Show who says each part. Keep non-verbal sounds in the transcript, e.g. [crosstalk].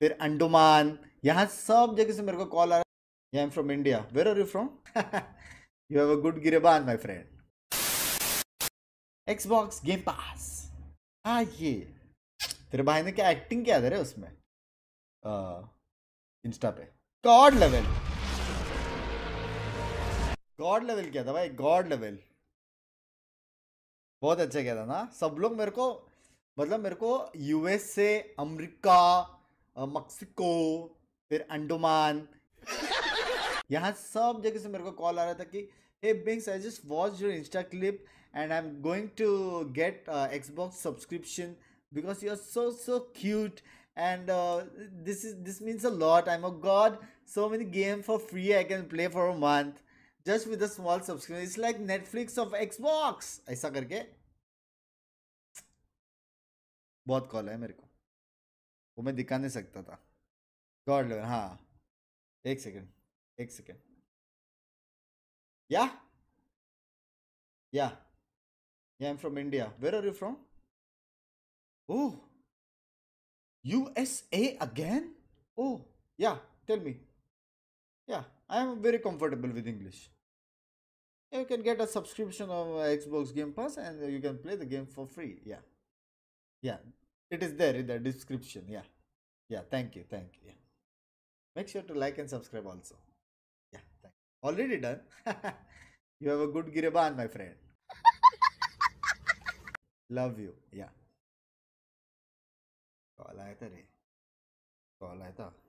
Speaker 1: फिर अंडमान यहाँ सब जगह से मेरे को कॉल आ रहा है I am from India where are you from you have a good गिरेबान my friend Xbox game pass हाँ ये तेरे भाई ने क्या एक्टिंग किया था रे उसमें इंस्टा पे गॉड लेवल गॉड लेवल क्या था भाई गॉड लेवल बहुत अच्छा किया था ना सब लोग मेरे को मतलब मेरे को यूएस से अमेरिका मक्सिको फिर अंडोमान यहाँ सब जगह से मेरे को कॉल आ रहा था कि hey Bings I just watch your Insta clip and I am going to get Xbox subscription because you are so so cute and this is this means a lot I am a god so many game for free I can play for a month just with a small subscription it's like Netflix of Xbox ऐसा करके बहुत call है मेरे को वो मैं दिखा नहीं सकता था गॉड लेवल हाँ एक सेकेंड एक yeah. Yeah yeah yeah I am from India where are you USA again? Oh, yeah, tell me. Yeah, I am very comfortable with English. You can get a subscription of Xbox Game Pass and you can play the game for free. Yeah. Yeah, it is there in the description. Yeah yeah thank you thank you yeah. make sure to like and subscribe also yeah thank you. already done [laughs] you have a good giriban my friend love you yeah Call आया था